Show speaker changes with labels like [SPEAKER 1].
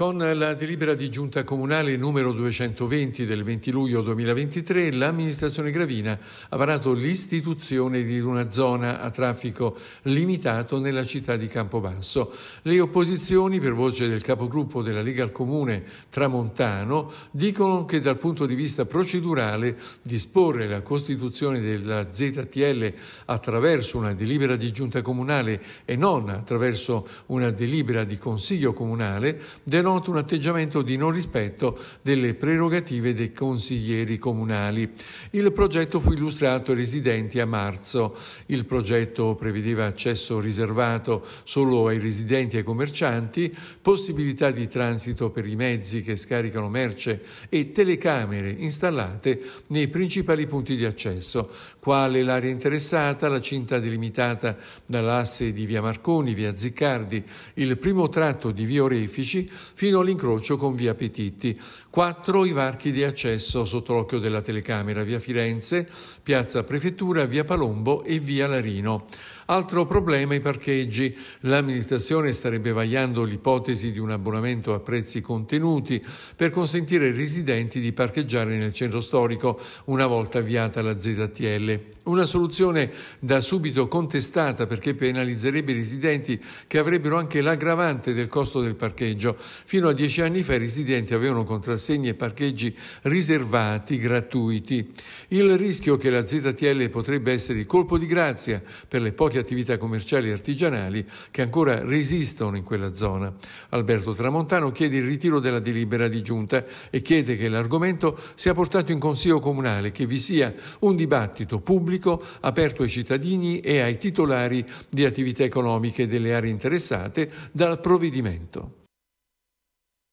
[SPEAKER 1] Con la delibera di giunta comunale numero 220 del 20 luglio 2023, l'amministrazione Gravina ha varato l'istituzione di una zona a traffico limitato nella città di Campobasso. Le opposizioni, per voce del capogruppo della Lega al Comune Tramontano, dicono che dal punto di vista procedurale disporre la costituzione della ZTL attraverso una delibera di giunta comunale e non attraverso una delibera di consiglio comunale denota noto un atteggiamento di non rispetto delle prerogative dei consiglieri comunali. Il progetto fu illustrato ai residenti a marzo. Il progetto prevedeva accesso riservato solo ai residenti e ai commercianti, possibilità di transito per i mezzi che scaricano merce e telecamere installate nei principali punti di accesso, quale l'area interessata, la cinta delimitata dall'asse di via Marconi, via Ziccardi, il primo tratto di via Orefici fino all'incrocio con via Petitti. Quattro i varchi di accesso sotto l'occhio della telecamera, via Firenze, piazza Prefettura, via Palombo e via Larino. Altro problema i parcheggi. L'amministrazione starebbe vagliando l'ipotesi di un abbonamento a prezzi contenuti per consentire ai residenti di parcheggiare nel centro storico una volta avviata la ZTL. Una soluzione da subito contestata perché penalizzerebbe i residenti che avrebbero anche l'aggravante del costo del parcheggio Fino a dieci anni fa i residenti avevano contrassegni e parcheggi riservati, gratuiti. Il rischio che la ZTL potrebbe essere il colpo di grazia per le poche attività commerciali e artigianali che ancora resistono in quella zona. Alberto Tramontano chiede il ritiro della delibera di giunta e chiede che l'argomento sia portato in Consiglio Comunale, che vi sia un dibattito pubblico aperto ai cittadini e ai titolari di attività economiche delle aree interessate dal provvedimento.